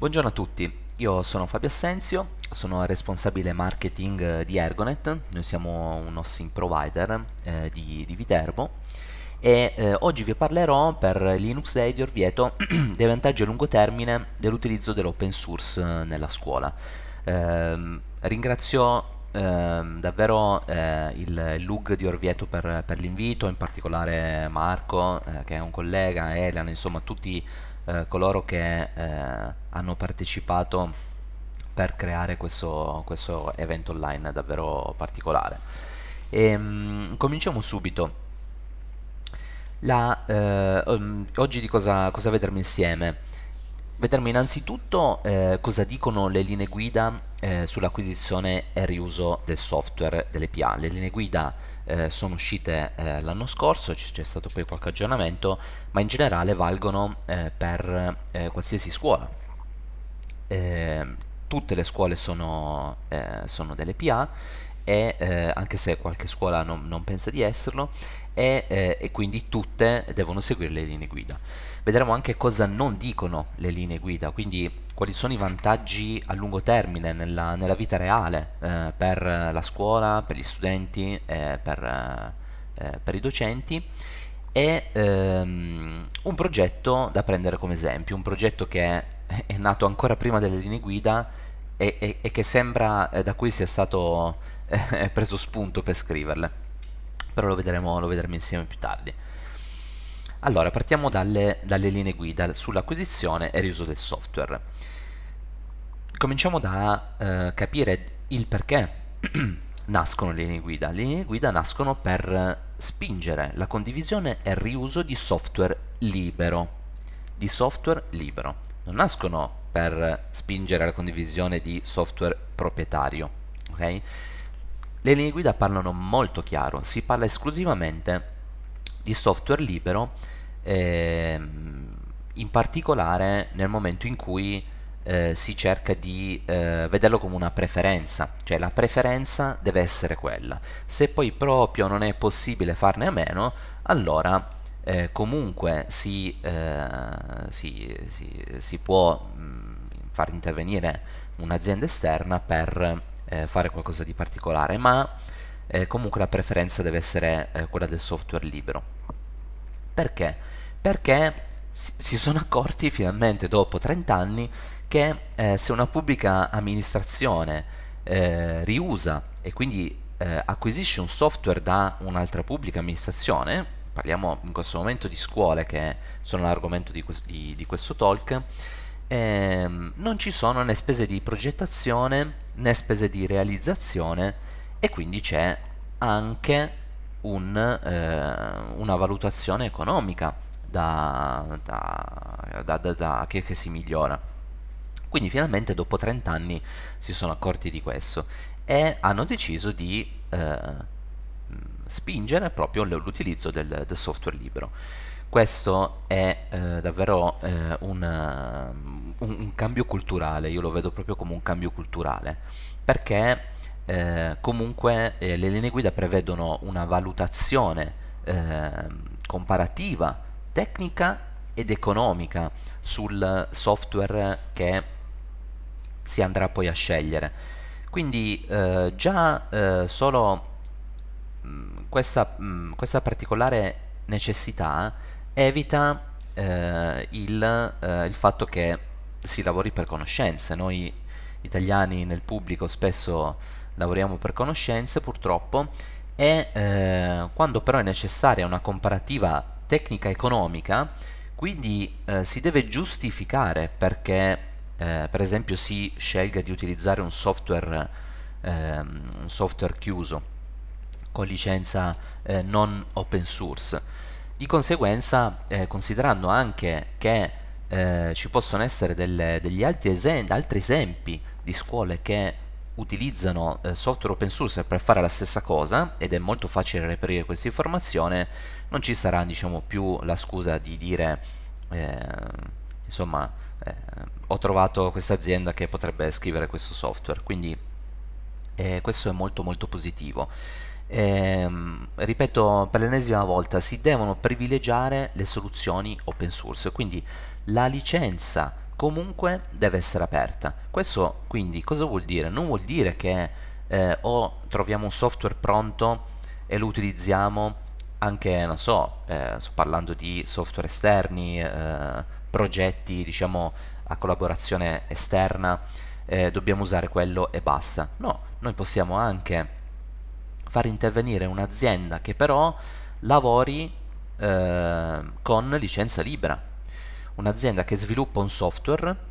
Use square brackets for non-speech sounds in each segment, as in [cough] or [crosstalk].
Buongiorno a tutti, io sono Fabio Assenzio, sono responsabile marketing eh, di Ergonet, noi siamo un hosting provider eh, di, di, Viterbo e eh, oggi vi parlerò per Linux Day di Orvieto dei vantaggi a lungo termine dell'utilizzo dell'open source eh, nella scuola. Ehm, ehm, eh, ringrazio davvero il LUG di Orvieto per, per l'invito, in particolare Marco eh, che è un collega, Elian, insomma tutti eh, coloro che eh, hanno partecipato per creare questo, questo evento online davvero particolare. E, ehm, mh, cominciamo subito. La, eh, oggi di cosa, cosa vedremo insieme? Vedremo innanzitutto eh, cosa dicono le linee guida eh, sull'acquisizione e riuso del software delle PA. Le linee guida eh, sono uscite eh, l'anno scorso, c- c'è stato poi qualche aggiornamento, ma in generale valgono eh, per eh, qualsiasi scuola. Eh, tutte le scuole sono, eh, sono delle PA è, eh, anche se qualche scuola non, non pensa di esserlo, è, eh, e quindi tutte devono seguire le linee guida. Vedremo anche cosa non dicono le linee guida, quindi quali sono i vantaggi a lungo termine nella, nella vita reale eh, per la scuola, per gli studenti, eh, per, eh, eh, per, i docenti e ehm, un progetto da prendere come esempio, un progetto che è, nato ancora prima delle linee guida e, e, e che sembra da cui sia stato eh, [laughs] preso spunto per scriverle, però lo vedremo, lo vedremo insieme più tardi. Allora, partiamo dalle, dalle linee guida sull'acquisizione e riuso del software. Cominciamo da eh, capire il perché [clears throat] nascono le linee guida. Le linee guida nascono per spingere la condivisione e il riuso di software libero. Di software libero. Non nascono per spingere la condivisione di software proprietario. Okay? le linee guida parlano molto chiaro, si parla esclusivamente di software libero, ehm, in particolare nel momento in cui eh, si cerca di eh, vederlo come una preferenza, cioè la preferenza deve essere quella. Se poi proprio non è possibile farne a meno, allora eh, comunque si, eh, si, si, si può mh, mm, far intervenire un'azienda esterna per eh, fare qualcosa di particolare, ma eh, comunque la preferenza deve essere eh, quella del software libero. Perché? Perché si sono accorti finalmente dopo 30 anni che eh, se una pubblica amministrazione eh, riusa e quindi eh, acquisisce un software da un'altra pubblica amministrazione, parliamo in questo momento di scuole che sono l'argomento di, di, di questo talk, ehm, non ci sono né spese di progettazione né spese di realizzazione e quindi c'è anche un, eh, una valutazione economica da, da, da, che, che si migliora. Quindi finalmente dopo 30 anni si sono accorti di questo e hanno deciso di eh, spingere proprio l'utilizzo del, del software libero. Questo è eh, davvero eh, una, eh, un, un, cambio culturale, io lo vedo proprio come un cambio culturale, perché eh, comunque eh, le linee guida prevedono una valutazione ehm, comparativa, tecnica ed economica sul software che si andrà poi a scegliere. Quindi eh, già solo mh, mm, questa, mh, mm, questa particolare necessità evita eh, il, eh, il, fatto che si lavori per conoscenze. Noi italiani nel pubblico spesso lavoriamo per conoscenze purtroppo e eh, quando però è necessaria una comparativa tecnica economica, quindi eh, si deve giustificare perché eh, per esempio si scelga di utilizzare un software, ehm, un software chiuso con licenza eh, non open source. Di conseguenza, eh, considerando anche che eh, ci possono essere delle, degli altri, esen altri, esempi di scuole che utilizzano eh, software open source per fare la stessa cosa ed è molto facile reperire questa informazione, non ci sarà diciamo, più la scusa di dire eh, insomma eh, ho trovato questa azienda che potrebbe scrivere questo software, quindi eh, questo è molto molto positivo ehm, ripeto per l'ennesima volta, si devono privilegiare le soluzioni open source, quindi la licenza comunque deve essere aperta. Questo quindi cosa vuol dire? Non vuol dire che eh, o troviamo un software pronto e lo utilizziamo anche, non so, eh, sto parlando di software esterni, eh, progetti, diciamo, a collaborazione esterna, eh, dobbiamo usare quello e basta. No, noi possiamo anche far intervenire un'azienda che però lavori eh, con licenza libera, un'azienda che sviluppa un software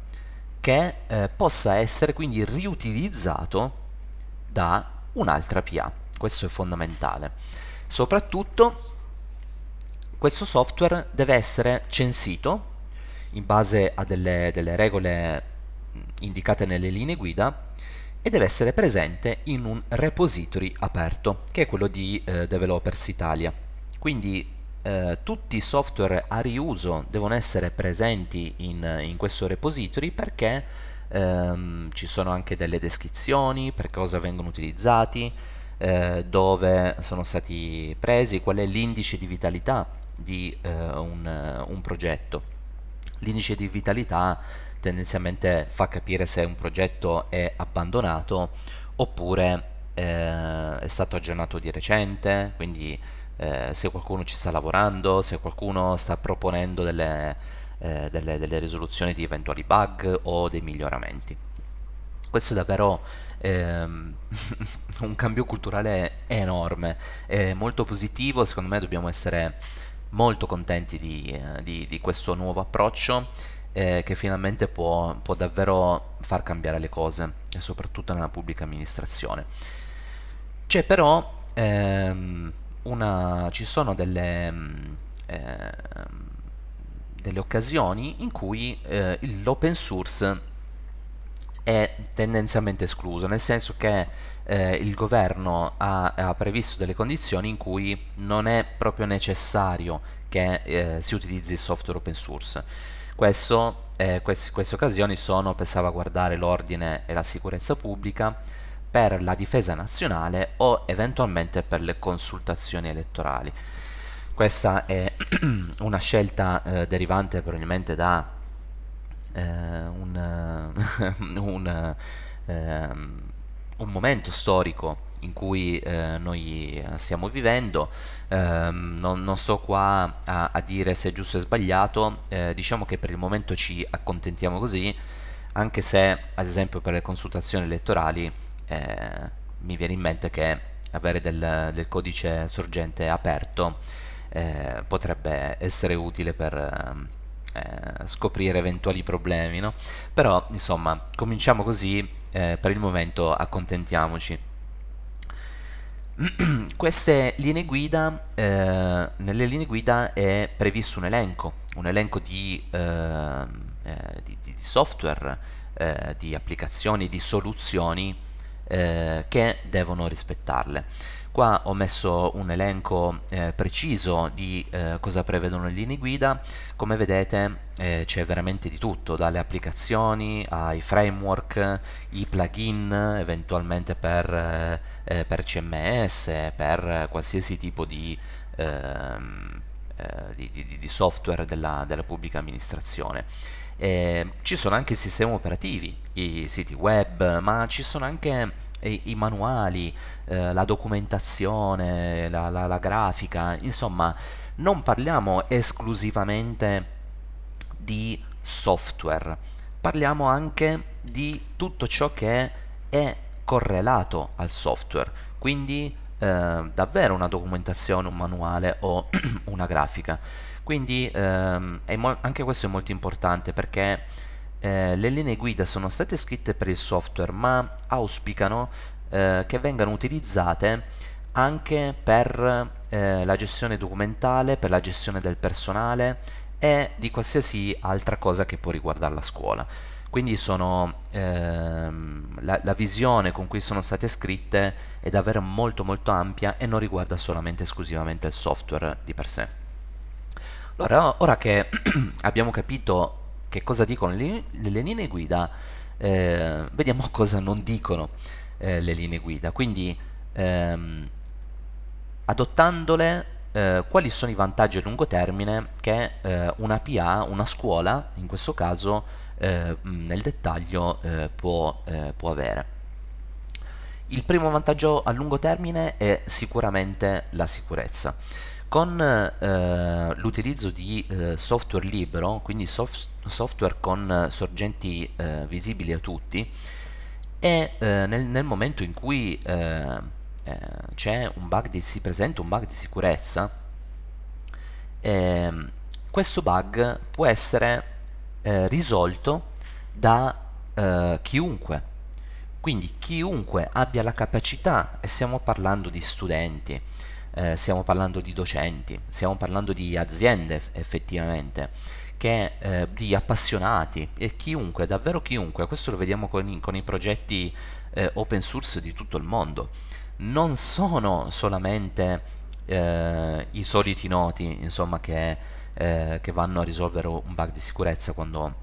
che eh, possa essere quindi riutilizzato da un'altra PA. Questo è fondamentale. Soprattutto questo software deve essere censito in base a delle, delle regole indicate nelle linee guida e deve essere presente in un repository aperto, che è quello di eh, Developers Italia. Quindi eh, tutti i software a riuso devono essere presenti in, in questo repository perché ehm, ci sono anche delle descrizioni per cosa vengono utilizzati, eh, dove sono stati presi, qual è l'indice di vitalità di eh, un, un, progetto. L'indice di vitalità tendenzialmente fa capire se un progetto è abbandonato oppure eh, è stato aggiornato di recente, quindi eh, se qualcuno ci sta lavorando, se qualcuno sta proponendo delle, eh, delle, delle risoluzioni di eventuali bug o dei miglioramenti. Questo è davvero ehm, [laughs] un cambio culturale enorme, è molto positivo, secondo me dobbiamo essere molto contenti di, eh, di, di questo nuovo approccio eh, che finalmente può, può davvero far cambiare le cose, e soprattutto nella pubblica amministrazione. C'è però ehm, una, ci sono delle, eh, delle, occasioni in cui eh, l'open source è tendenzialmente escluso, nel senso che eh, il governo ha, ha, previsto delle condizioni in cui non è proprio necessario che eh, si utilizzi il software open source. Questo, eh, quest queste occasioni sono per salvaguardare l'ordine e la sicurezza pubblica, per la difesa nazionale o eventualmente per le consultazioni elettorali. Questa è [clears throat] una scelta eh, derivante probabilmente da eh, un, [laughs] un, eh, ehm, un momento storico in cui eh, noi eh, stiamo vivendo, ehm, non, non, sto qua a, a, dire se è giusto o sbagliato, eh, diciamo che per il momento ci accontentiamo così, anche se ad esempio per le consultazioni elettorali eh, mi viene in mente che avere del, del codice sorgente aperto eh, potrebbe essere utile per eh, scoprire eventuali problemi, no? però insomma cominciamo così, per il momento accontentiamoci. [clears throat] queste linee guida, eh, nelle linee guida è previsto un elenco, un elenco di, eh, eh di, di software, eh, di applicazioni, di soluzioni eh, che devono rispettarle. Qua ho messo un elenco eh, preciso di eh, cosa prevedono le linee guida, come vedete eh, c'è veramente di tutto, dalle applicazioni ai framework, i plugin eventualmente per, eh, eh, per CMS, per qualsiasi tipo ehm, eh, di, di, di, di software della, della pubblica amministrazione. ci sono anche i sistemi operativi, i siti web, ma ci sono anche i, i manuali, eh, la documentazione, la, la, la grafica, insomma non parliamo esclusivamente di software, parliamo anche di tutto ciò che è correlato al software, quindi eh, davvero una documentazione, un manuale o [clears throat] una grafica. Quindi ehm, anche questo è molto importante perché eh, le linee guida sono state scritte per il software ma auspicano eh, che vengano utilizzate anche per eh, la gestione documentale, per la gestione del personale e di qualsiasi altra cosa che può riguardare la scuola. Quindi sono, ehm, la, la, visione con cui sono state scritte è davvero molto molto ampia e non riguarda solamente esclusivamente il software di per sé. Allora, ora che [clears throat] abbiamo capito che cosa dicono le, le linee guida, eh, vediamo [laughs] cosa non dicono eh, le linee guida. Quindi ehm, adottandole eh, quali sono i vantaggi a lungo termine che eh, una PA, una scuola in questo caso, eh, nel dettaglio eh, può, può avere. Il primo vantaggio a lungo termine è sicuramente la sicurezza. Con eh, l'utilizzo di eh, software libero, quindi soft software con eh, sorgenti eh, visibili a tutti, e eh, nel, nel, momento in cui eh, di, si presenta un bug di sicurezza, ehm, questo bug può essere risolto da chiunque. Quindi chiunque abbia la capacità, e stiamo parlando di studenti, eh, stiamo parlando di docenti, stiamo parlando di aziende effettivamente, che, eh, di appassionati e chiunque, davvero chiunque, questo lo vediamo con i, con i progetti eh, open source di tutto il mondo, non sono solamente eh, i soliti noti insomma, che, eh, che vanno a risolvere un bug di sicurezza quando,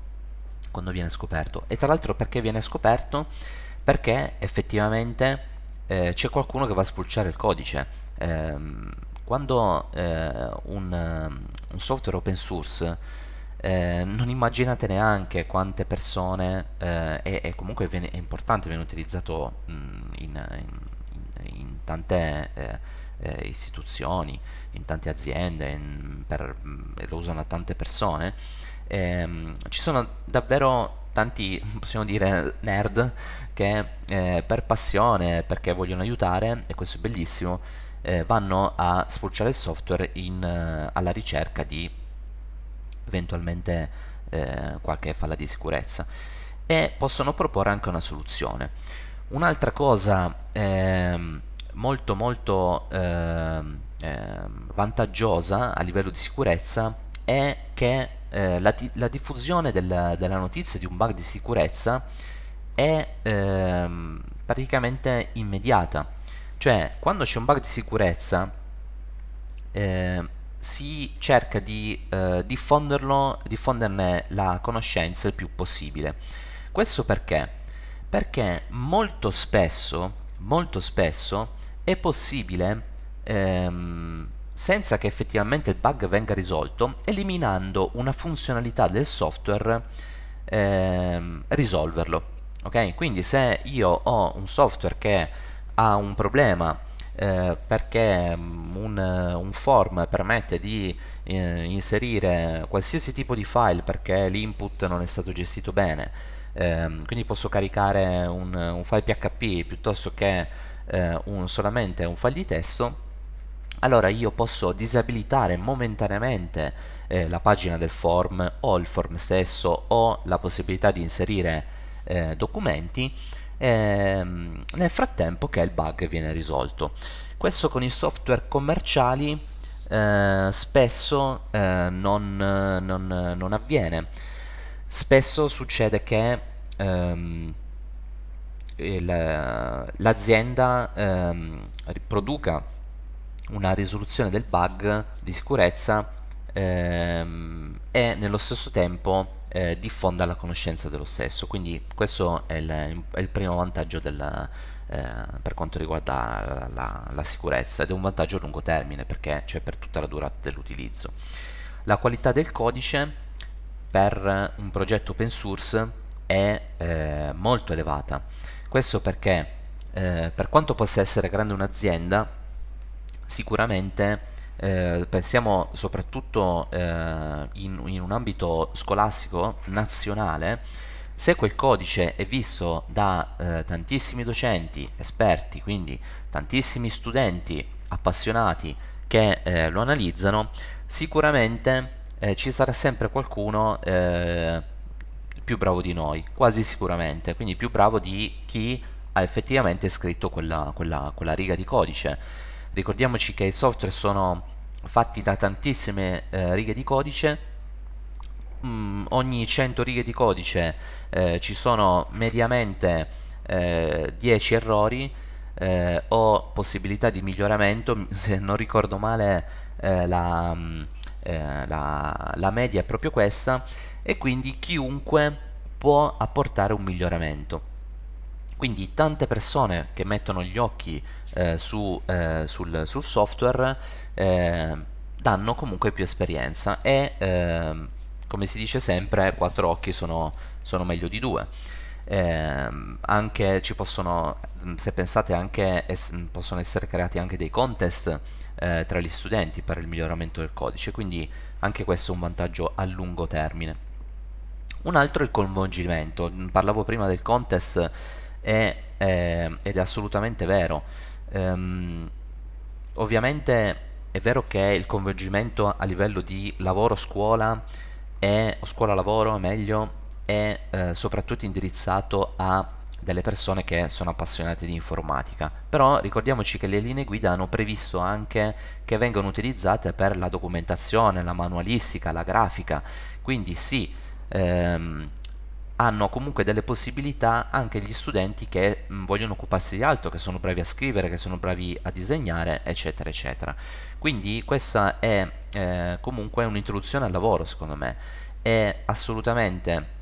quando viene scoperto e tra l'altro perché viene scoperto? Perché effettivamente eh, c'è qualcuno che va a spulciare il codice ehm, quando eh, un, eh, un, software open source eh, non immaginate neanche quante persone eh, e, e, comunque viene, è importante viene utilizzato mh, mm, in, in, in, tante eh, eh, istituzioni in tante aziende in, per, mm, lo usano tante persone ehm, ci sono davvero tanti, [laughs] possiamo dire, nerd che eh, per passione, perché vogliono aiutare, e questo è bellissimo, eh, vanno a spulciare il software in, eh, alla ricerca di eventualmente eh, qualche falla di sicurezza e possono proporre anche una soluzione. Un'altra cosa ehm, molto molto ehm, ehm, vantaggiosa a livello di sicurezza è che eh, la, la, diffusione del, della notizia di un bug di sicurezza è ehm, praticamente immediata. Cioè, quando c'è un bug di sicurezza, eh, si cerca di eh, diffonderne la conoscenza il più possibile. Questo perché? Perché molto spesso, molto spesso è possibile, ehm, senza che effettivamente il bug venga risolto, eliminando una funzionalità del software, ehm, risolverlo. Okay? Quindi se io ho un software che ha un problema eh, perché mm, un, un, form permette di eh, inserire qualsiasi tipo di file perché l'input non è stato gestito bene eh, quindi posso caricare un, un, file php piuttosto che eh, un, solamente un file di testo allora io posso disabilitare momentaneamente eh, la pagina del form o il form stesso o la possibilità di inserire eh, documenti ehm, nel frattempo che il bug viene risolto. Questo con i software commerciali eh, spesso eh, non, non, non, avviene. Spesso succede che ehm, il, l'azienda ehm, produca una risoluzione del bug di sicurezza ehm, e nello stesso tempo eh, diffonda la conoscenza dello stesso. Quindi questo è il, è il primo vantaggio della, eh, per quanto riguarda la, la, la, sicurezza ed è un vantaggio a lungo termine perché c'è cioè, per tutta la durata dell'utilizzo. La qualità del codice per un progetto open source è eh, molto elevata. Questo perché eh, per quanto possa essere grande un'azienda, sicuramente eh, pensiamo soprattutto eh, in, in, un ambito scolastico nazionale, se quel codice è visto da eh, tantissimi docenti, esperti, quindi tantissimi studenti appassionati che eh, lo analizzano, sicuramente eh, ci sarà sempre qualcuno più bravo di noi, quasi sicuramente, quindi più bravo di chi ha effettivamente scritto quella, quella, quella riga di codice ricordiamoci che i software sono fatti da tantissime eh, righe di codice mm, ogni 100 righe di codice eh, ci sono mediamente eh, 10 errori eh, o possibilità di miglioramento [laughs] se non ricordo male eh, la, mm, eh, la, la media è proprio questa e quindi chiunque può apportare un miglioramento quindi tante persone che mettono gli occhi eh, su, eh, sul, sul, software eh, danno comunque più esperienza e ehm, come si dice sempre quattro occhi sono, sono meglio di due. Ehm, anche ci possono, mm, se pensate anche, es- possono essere creati anche dei contest eh, tra gli studenti per il miglioramento del codice, quindi anche questo è un vantaggio a lungo termine. Un altro è il coinvolgimento, parlavo prima del contest è, è, ehm, ed è assolutamente vero. Um, ovviamente è vero che il coinvolgimento a livello di lavoro-scuola o scuola-lavoro, meglio, è eh, soprattutto indirizzato a delle persone che sono appassionate di informatica. Però ricordiamoci che le linee guida hanno previsto anche che vengano utilizzate per la documentazione, la manualistica, la grafica. Quindi sì, ehm, hanno comunque delle possibilità anche gli studenti che mm, vogliono occuparsi di altro, che sono bravi a scrivere, che sono bravi a disegnare, eccetera, eccetera. Quindi questa è eh, comunque un'introduzione al lavoro, secondo me. È assolutamente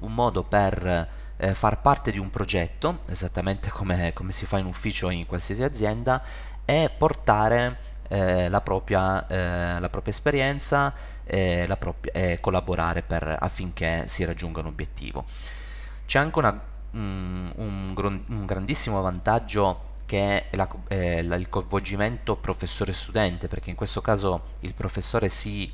un modo per eh, far parte di un progetto, esattamente come, come si fa in ufficio in qualsiasi azienda, e portare eh, la, propria, eh, la, propria, esperienza e, la propria, e collaborare per, affinché si raggiunga un obiettivo. C'è anche una, mm, un, un, un grandissimo vantaggio che è la, eh, la, il coinvolgimento professore-studente, perché in questo caso il professore si,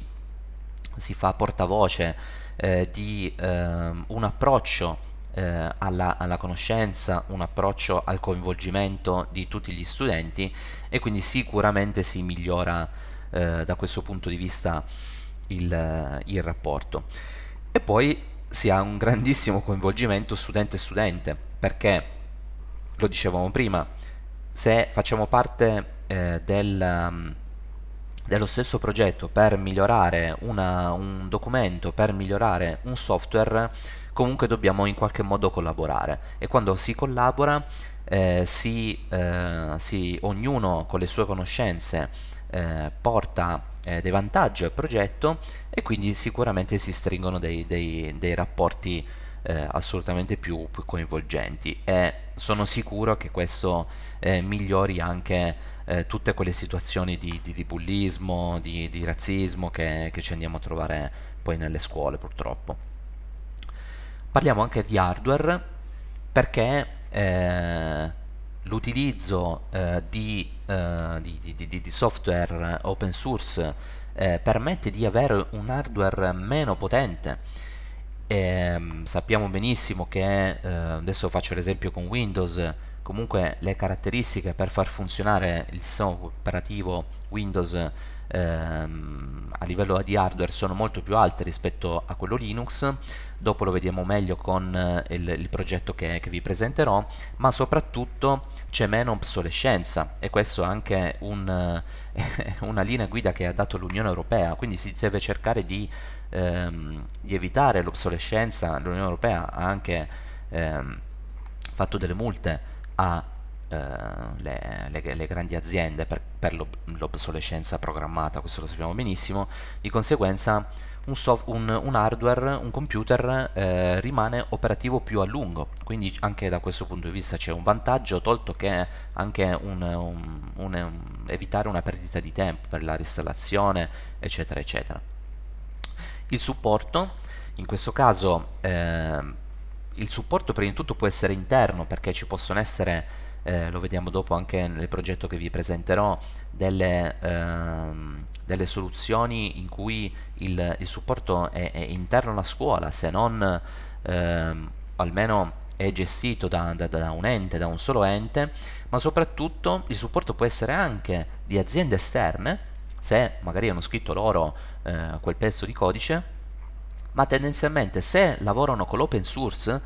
si fa portavoce eh, di eh, un approccio eh, alla, alla, conoscenza, un approccio al coinvolgimento di tutti gli studenti e quindi sicuramente si migliora eh, da questo punto di vista il, eh, il rapporto. E poi si ha un grandissimo coinvolgimento studente-studente perché, lo dicevamo prima, se facciamo parte eh, del mm, dello stesso progetto per migliorare una, un documento, per migliorare un software, comunque dobbiamo in qualche modo collaborare e quando si collabora eh, si, eh, si, ognuno con le sue conoscenze eh, porta eh, dei vantaggi al progetto e quindi sicuramente si stringono dei, dei, dei rapporti eh, assolutamente più, più, coinvolgenti e sono sicuro che questo eh, migliori anche tutte quelle situazioni di, di, di bullismo, di, di razzismo che, che ci andiamo a trovare poi nelle scuole purtroppo. Parliamo anche di hardware perché eh, l'utilizzo eh, di, eh, di, di, di, software open source eh, permette di avere un hardware meno potente. E, ehm, sappiamo benissimo che eh, adesso faccio l'esempio con Windows comunque le caratteristiche per far funzionare il sistema operativo Windows ehm, a livello di hardware sono molto più alte rispetto a quello Linux dopo lo vediamo meglio con eh, il, il progetto che, che, vi presenterò ma soprattutto c'è meno obsolescenza e questo è anche un, eh, [laughs] una linea guida che ha dato l'Unione Europea quindi si deve cercare di, ehm, di evitare l'obsolescenza l'Unione Europea ha anche ehm, fatto delle multe eh, le, eh, grandi aziende per, per l'obsolescenza programmata, questo lo sappiamo benissimo, di conseguenza un, soft, un, un hardware, un computer eh, rimane operativo più a lungo, quindi anche da questo punto di vista c'è un vantaggio, tolto che anche un, evitare una perdita di tempo per la ristallazione, eccetera, eccetera. Il supporto, in questo caso... Eh, il supporto prima di tutto può essere interno perché ci possono essere, eh, lo vediamo dopo anche nel progetto che vi presenterò, delle, ehm, delle soluzioni in cui il, il supporto è, è, interno alla scuola, se non ehm, almeno è gestito da, da, da, un ente, da un solo ente, ma soprattutto il supporto può essere anche di aziende esterne, se magari hanno scritto loro eh, quel pezzo di codice ma tendenzialmente se lavorano con l'open source,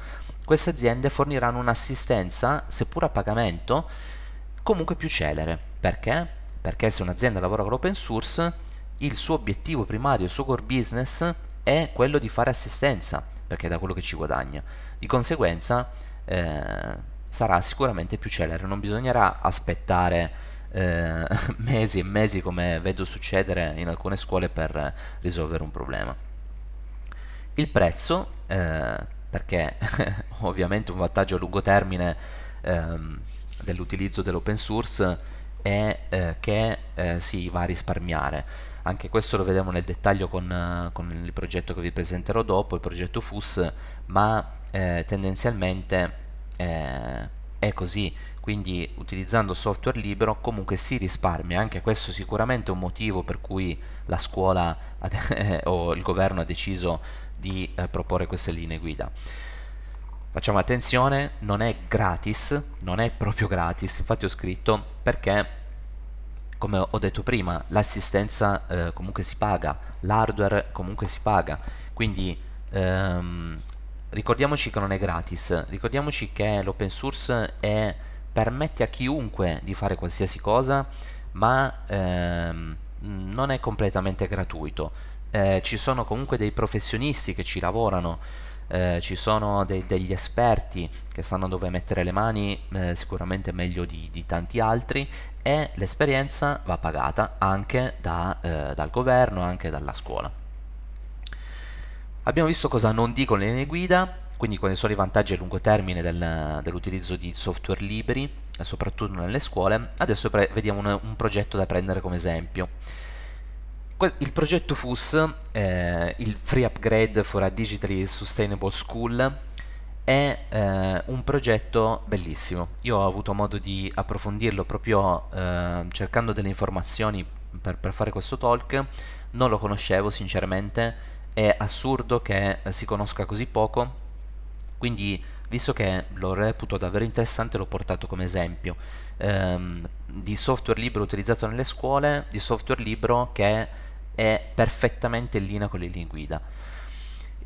queste aziende forniranno un'assistenza, seppur a pagamento, comunque più celere. Perché? Perché se un'azienda lavora con l'open source, il suo obiettivo primario, il suo core business è quello di fare assistenza, perché è da quello che ci guadagna. Di conseguenza eh, sarà sicuramente più celere, non bisognerà aspettare eh, [laughs] mesi e mesi come vedo succedere in alcune scuole per risolvere un problema. Il prezzo, eh, perché [laughs] ovviamente un vantaggio a lungo termine ehm, dell'utilizzo dell'open source è eh, che eh, si va a risparmiare. Anche questo lo vedremo nel dettaglio con, con, il progetto che vi presenterò dopo, il progetto FUS, ma eh, tendenzialmente eh, è così quindi utilizzando software libero comunque si risparmia, anche questo sicuramente è un motivo per cui la scuola [laughs] o il governo ha deciso di eh, proporre queste linee guida. Facciamo attenzione, non è gratis, non è proprio gratis, infatti ho scritto perché come ho detto prima, l'assistenza eh, comunque si paga, l'hardware comunque si paga, quindi ehm, ricordiamoci che non è gratis, ricordiamoci che l'open source è, permette a chiunque di fare qualsiasi cosa, ma ehm, non è completamente gratuito eh, ci sono comunque dei professionisti che ci lavorano, eh, ci sono de- degli esperti che sanno dove mettere le mani eh, sicuramente meglio di, di, tanti altri e l'esperienza va pagata anche da, eh, dal governo, anche dalla scuola. Abbiamo visto cosa non dicono le linee guida, quindi quali sono i vantaggi a lungo termine del, dell'utilizzo di software liberi, soprattutto nelle scuole. Adesso pre- vediamo un, un progetto da prendere come esempio il progetto FUS, eh, il Free Upgrade for a Digitally Sustainable School, è eh, un progetto bellissimo. Io ho avuto modo di approfondirlo proprio eh, cercando delle informazioni per, per, fare questo talk. Non lo conoscevo sinceramente, è assurdo che si conosca così poco. Quindi, visto che lo reputo davvero interessante, l'ho portato come esempio ehm, di software libero utilizzato nelle scuole, di software libero che è perfettamente in linea con le linee guida.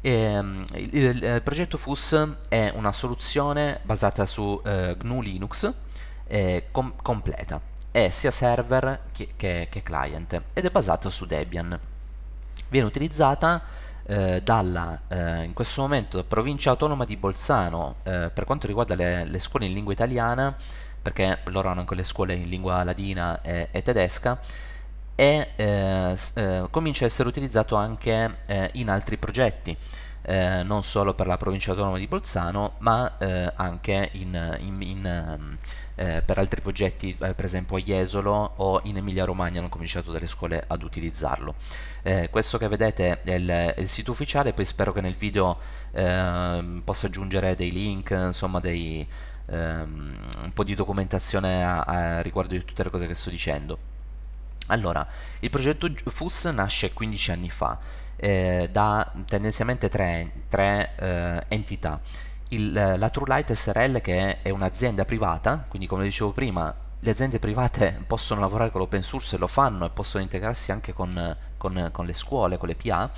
Ehm, il, il, il, eh, progetto FUS è una soluzione basata su eh, GNU Linux eh, com completa, è sia server che, che, che client ed è basata su Debian. Viene utilizzata eh, dalla, eh, in questo momento, provincia autonoma di Bolzano eh, per quanto riguarda le, le scuole in lingua italiana, perché loro hanno anche le scuole in lingua ladina e, e tedesca, e eh, eh, comincia a essere utilizzato anche eh, in altri progetti, eh, non solo per la provincia autonoma di Bolzano, ma eh, anche in, in, in, eh, per altri progetti, per esempio a Jesolo o in Emilia-Romagna hanno cominciato delle scuole ad utilizzarlo. questo che vedete è il, il, sito ufficiale, poi spero che nel video ehm, possa aggiungere dei link, insomma dei, um, un po' di documentazione a, a riguardo di tutte le cose che sto dicendo. Allora, il progetto FUS nasce 15 anni fa eh, da tendenzialmente tre, tre eh, entità. Il, eh, la TrueLight SRL che è un'azienda privata, quindi come dicevo prima le aziende private [laughs] possono lavorare con l'open source e lo fanno e possono integrarsi anche con, con, con le scuole, con le PA,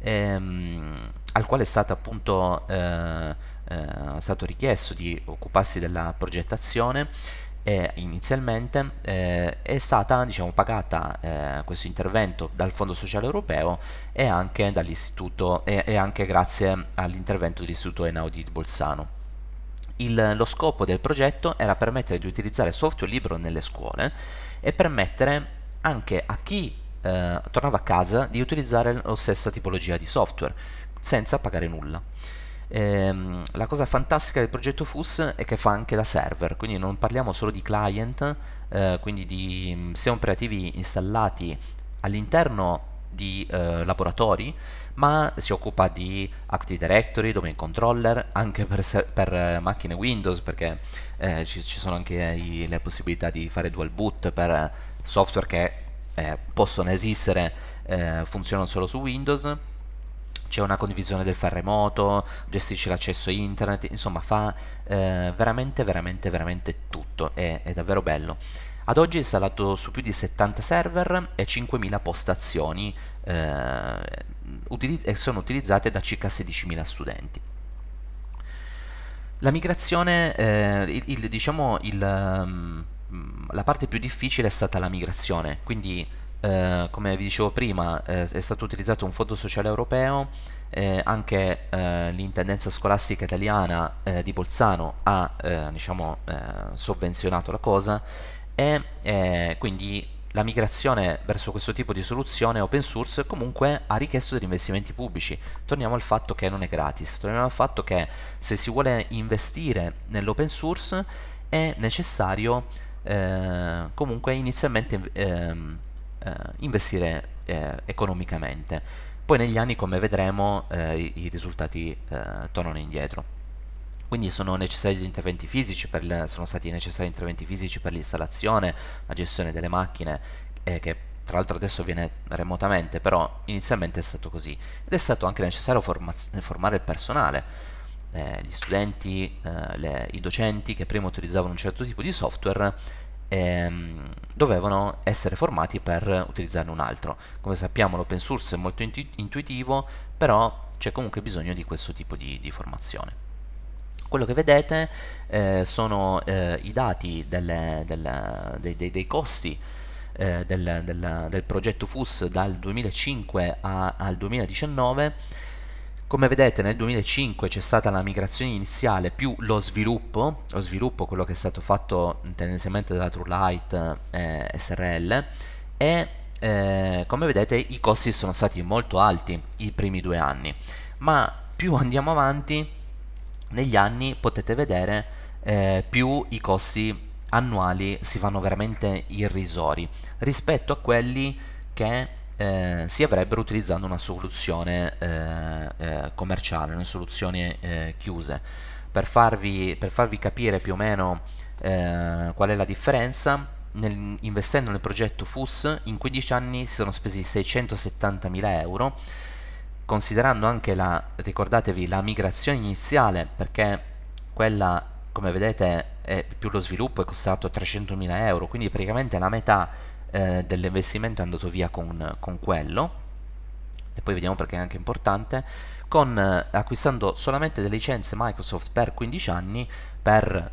ehm, al quale è stato appunto eh, eh stato richiesto di occuparsi della progettazione e inizialmente eh, è stata diciamo, pagata eh, questo intervento dal Fondo Sociale Europeo e anche, e, e anche grazie all'intervento dell'Istituto Enaudi di Bolzano. Il, lo scopo del progetto era permettere di utilizzare software libero nelle scuole e permettere anche a chi eh, tornava a casa di utilizzare la stessa tipologia di software senza pagare nulla ehm, la cosa fantastica del progetto FUS è che fa anche da server, quindi non parliamo solo di client, eh, quindi di sistemi operativi installati all'interno di eh, laboratori, ma si occupa di Active Directory, domain controller, anche per, per eh, macchine Windows, perché eh, ci, ci, sono anche i, le possibilità di fare dual boot per software che eh, possono esistere, eh, funzionano solo su Windows c'è una condivisione del file remoto, gestisce l'accesso internet, insomma fa eh, veramente veramente veramente tutto, è, è davvero bello. Ad oggi è installato su più di 70 server e 5.000 postazioni eh, utilizz- e sono utilizzate da circa 16.000 studenti. La migrazione, eh, il, il, diciamo il, mm, la parte più difficile è stata la migrazione, quindi eh, come vi dicevo prima, eh, è stato utilizzato un fondo sociale europeo, eh, anche eh, l'intendenza scolastica italiana eh, di Bolzano ha diciamo, sovvenzionato la cosa e quindi la migrazione verso questo tipo di soluzione open source comunque ha richiesto degli investimenti pubblici. Torniamo al fatto che non è gratis, torniamo al fatto che se si vuole investire nell'open source è necessario eh, comunque inizialmente eh, eh, investire eh, economicamente. Poi negli anni, come vedremo, eh, i, i, risultati tornano indietro quindi sono, per, sono stati necessari interventi fisici per l'installazione, la gestione delle macchine, eh, che tra l'altro adesso avviene remotamente, però inizialmente è stato così. Ed è stato anche necessario formare il personale, eh, gli studenti, eh, le, i docenti che prima utilizzavano un certo tipo di software ehm, dovevano essere formati per utilizzarne un altro. Come sappiamo l'open source è molto intu intuitivo, però c'è comunque bisogno di questo tipo di, di formazione. Quello che vedete eh, sono eh, i dati delle, delle, dei, dei, dei, costi eh, del, del, del, progetto FUS dal 2005 a, al 2019 come vedete nel 2005 c'è stata la migrazione iniziale più lo sviluppo, lo sviluppo quello che è stato fatto tendenzialmente dalla TrueLight eh, SRL e eh, come vedete i costi sono stati molto alti i primi due anni, ma più [laughs] andiamo avanti negli anni potete vedere eh, più i costi annuali si fanno veramente irrisori rispetto a quelli che eh, si avrebbero utilizzando una soluzione eh, eh commerciale, una soluzione eh, chiusa. Per farvi, per farvi, capire più o meno qual è la differenza, nel, investendo nel progetto FUS in 15 anni si sono spesi 670.000 euro, considerando anche la, ricordatevi, la migrazione iniziale, perché quella, come vedete, più lo sviluppo è costato 300.000 euro, quindi praticamente la metà eh, dell'investimento è andato via con, con quello e poi vediamo perché è anche importante, con, eh, acquistando solamente delle licenze Microsoft per 15 anni per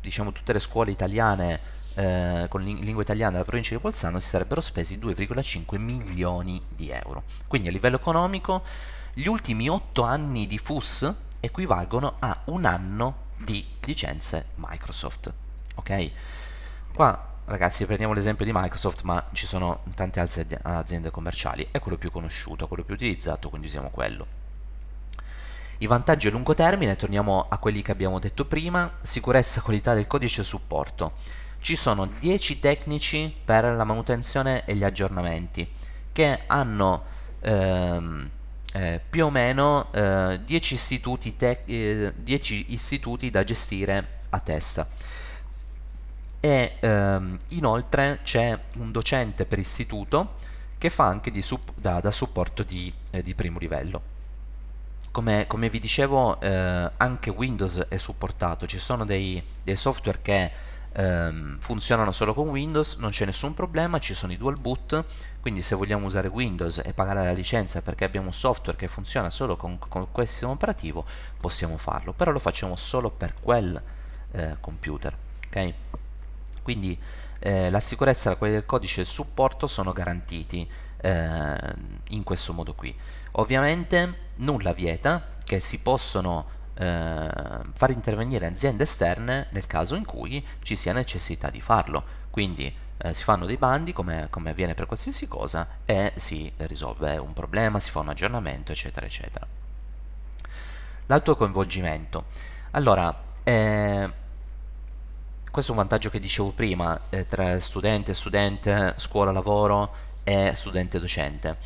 diciamo, tutte le scuole italiane eh, con ling lingua italiana della provincia di Bolzano si sarebbero spesi 2,5 milioni di euro. Quindi a livello economico gli ultimi 8 anni di FUS equivalgono a un anno di licenze Microsoft. Ok? Qua ragazzi prendiamo l'esempio di Microsoft ma ci sono tante altre aziende commerciali è quello più conosciuto, quello più utilizzato quindi usiamo quello i vantaggi a lungo termine, torniamo a quelli che abbiamo detto prima sicurezza, qualità del codice e supporto ci sono 10 tecnici per la manutenzione e gli aggiornamenti che hanno ehm, eh, più o meno eh, istituti eh, 10 istituti da gestire a testa e ehm, inoltre c'è un docente per istituto che fa anche da, da, supporto di, eh, di primo livello. Come, come vi dicevo eh, anche Windows è supportato, ci sono dei, dei software che ehm, funzionano solo con Windows, non c'è nessun problema, ci sono i dual boot, quindi se vogliamo usare Windows e pagare la licenza perché abbiamo un software che funziona solo con, con questo sistema operativo possiamo farlo, però lo facciamo solo per quel eh, computer. Okay? quindi eh, la sicurezza, la qualità del codice e il supporto sono garantiti eh, in questo modo qui. Ovviamente nulla vieta che si possono eh, far intervenire aziende esterne nel caso in cui ci sia necessità di farlo, quindi eh, si fanno dei bandi come, come avviene per qualsiasi cosa e si risolve un problema, si fa un aggiornamento eccetera eccetera. coinvolgimento. Allora, eh, questo è un vantaggio che dicevo prima eh, tra studente, studente, scuola, lavoro e studente docente.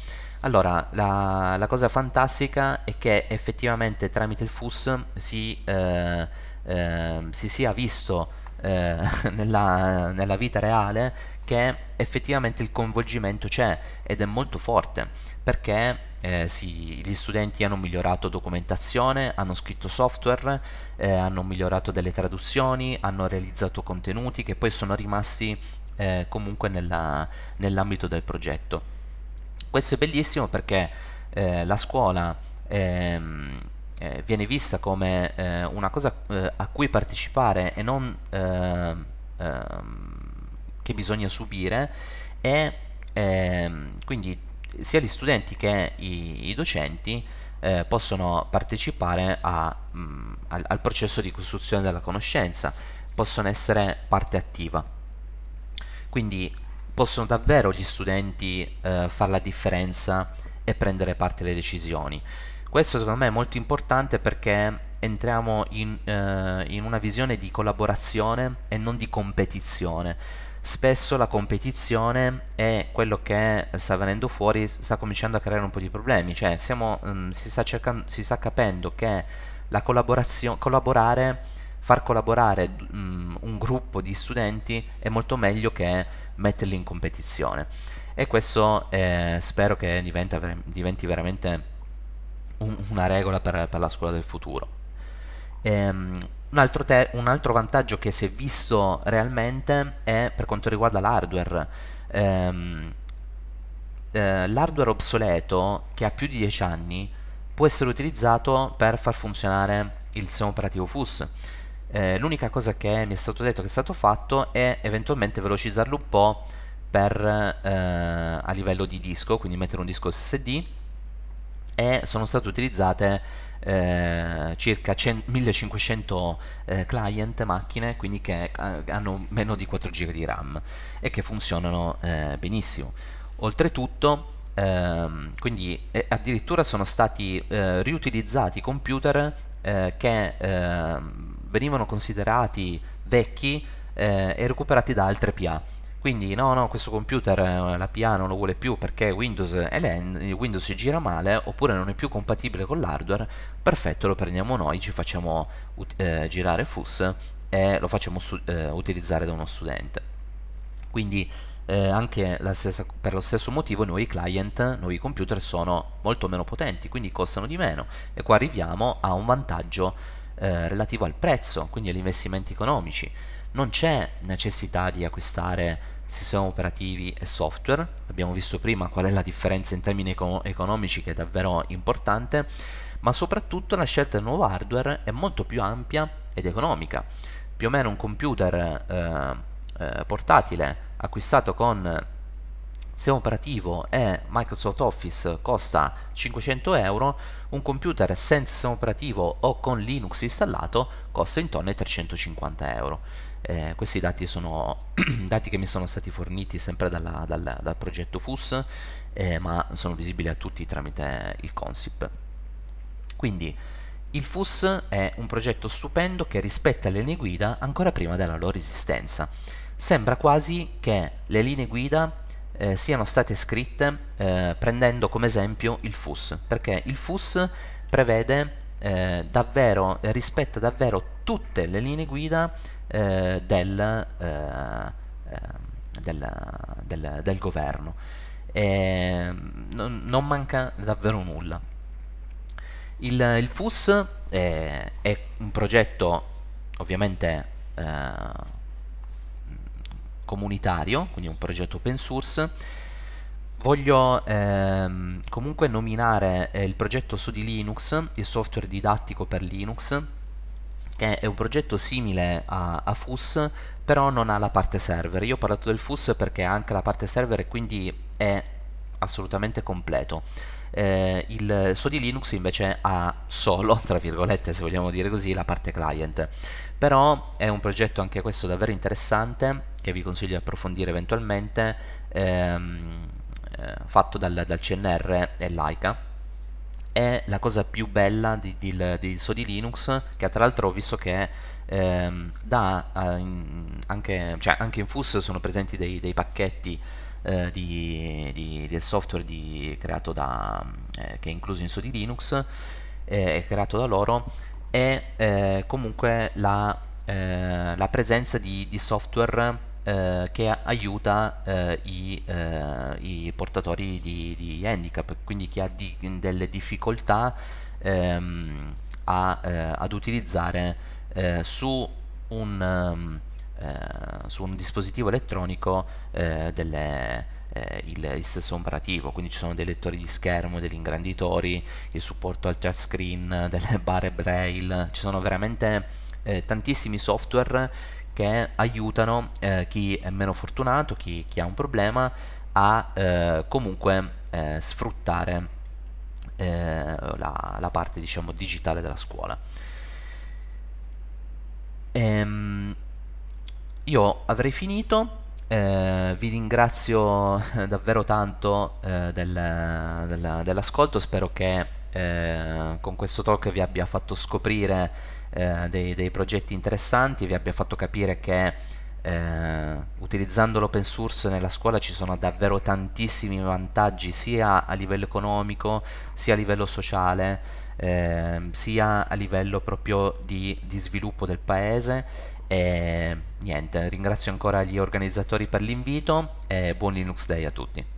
Allora, la, la cosa fantastica è che effettivamente tramite il FUS si, eh, eh, si sia visto eh, [laughs] nella, nella, vita reale che effettivamente il coinvolgimento c'è ed è molto forte perché eh, sì, gli studenti hanno migliorato documentazione, hanno scritto software, eh, hanno migliorato delle traduzioni, hanno realizzato contenuti che poi sono rimasti eh, comunque nella, nell'ambito del progetto. Questo è bellissimo perché eh, la scuola ehm, eh, viene vista come eh, una cosa eh, a cui partecipare e non eh, ehm, che bisogna subire e ehm, quindi sia gli studenti che i, i docenti eh, possono partecipare a, mh, mm, al, al, processo di costruzione della conoscenza, possono essere parte attiva. Quindi possono davvero gli studenti eh, fare la differenza e prendere parte alle decisioni. Questo secondo me è molto importante perché entriamo in, eh, in una visione di collaborazione e non di competizione. Spesso la competizione è quello che sta venendo fuori, sta cominciando a creare un po' di problemi, cioè siamo, mh, mm, si, sta cercando, si sta capendo che la collaborazione, collaborare far collaborare um, un gruppo di studenti è molto meglio che metterli in competizione e questo eh, spero che diventa, diventi veramente un, una regola per, per, la scuola del futuro. Ehm, un, altro un altro vantaggio che si è visto realmente è per quanto riguarda l'hardware. Ehm, eh, l'hardware obsoleto che ha più di 10 anni può essere utilizzato per far funzionare il sistema operativo FUS. Eh, l'unica cosa che mi è stato detto che è stato fatto è eventualmente velocizzarlo un po' per, eh, a livello di disco, quindi mettere un disco SSD e sono state utilizzate eh, circa 1500 eh, client macchine quindi che eh, hanno meno di 4 giga di RAM e che funzionano eh, benissimo oltretutto ehm, quindi addirittura sono stati eh, riutilizzati computer eh, che ehm, venivano considerati vecchi e recuperati da altre PA quindi no no questo computer eh, la PA non lo vuole più perché Windows, è eh, lento, eh, Windows gira male oppure non è più compatibile con l'hardware perfetto lo prendiamo noi ci facciamo eh, girare FUS e lo facciamo eh, utilizzare da uno studente quindi eh, anche stessa, per lo stesso motivo i nuovi client, i nuovi computer sono molto meno potenti, quindi costano di meno e qua arriviamo a un vantaggio eh, relativo al prezzo, quindi agli investimenti economici. Non c'è necessità di acquistare sistemi operativi e software, abbiamo visto prima qual è la differenza in termini economici che è davvero importante, ma soprattutto la scelta del nuovo hardware è molto più ampia ed economica. Più o meno un computer eh, eh, portatile acquistato con sistema operativo e Microsoft Office costa 500 euro, un computer senza sistema operativo o con Linux installato costa intorno ai 350 euro eh, questi dati sono [clears throat] dati che mi sono stati forniti sempre dalla, dal, dal, progetto FUS, eh, ma sono visibili a tutti tramite il CONSIP. Quindi il FUS è un progetto stupendo che rispetta le linee guida ancora prima della loro esistenza. Sembra quasi che le linee guida eh, siano state scritte eh, prendendo come esempio il FUS, perché il FUS prevede eh, davvero, rispetta davvero tutte le linee guida eh, del, eh, ehm, del, del, del, governo. Mm, non, non, manca davvero nulla. Il, il FUS è, è, un progetto ovviamente eh, mm, comunitario, quindi un progetto open source. Voglio ehm, comunque nominare eh, il progetto su Linux, il software didattico per Linux, che è un progetto simile a, a, FUS, però non ha la parte server. Io ho parlato del FUS perché ha anche la parte server e quindi è assolutamente completo. Eh, il Sodi Linux invece ha solo, tra virgolette se vogliamo dire così, la parte client. Però è un progetto anche questo davvero interessante che vi consiglio di approfondire eventualmente, ehm, eh, fatto dal, dal CNR e l'AICA è la cosa più bella di, di, di Sodi Linux, che tra l'altro ho visto che ehm, da, eh, in, anche, cioè anche, in FUS sono presenti dei, dei pacchetti eh, di, del software creato da, eh, che è incluso in Sodi Linux, eh, è creato da loro, e eh, comunque la, eh, la presenza di software eh, che aiuta eh, i, eh, i, portatori di, di, handicap, quindi chi ha di, delle difficoltà ehm, a, eh, ad utilizzare su un, ehm, su, un, dispositivo elettronico delle, il, il, stesso operativo, quindi ci sono dei lettori di schermo, degli ingranditori, il supporto al touchscreen, [laughs] delle barre braille, ci sono veramente eh, tantissimi software che aiutano eh, chi è meno fortunato, chi, chi ha un problema, a eh, comunque eh, sfruttare eh, la, la, parte diciamo, digitale della scuola. Ehm, io avrei finito. Eh, vi ringrazio [laughs] davvero tanto eh, del, del, dell'ascolto, spero che eh, con questo talk vi abbia fatto scoprire eh, dei, dei, progetti interessanti, vi abbia fatto capire che eh, utilizzando l'open source nella scuola ci sono davvero tantissimi vantaggi sia a livello economico, sia a livello sociale, eh, sia a livello proprio di, di sviluppo del paese. E niente, ringrazio ancora gli organizzatori per l'invito e buon Linux Day a tutti.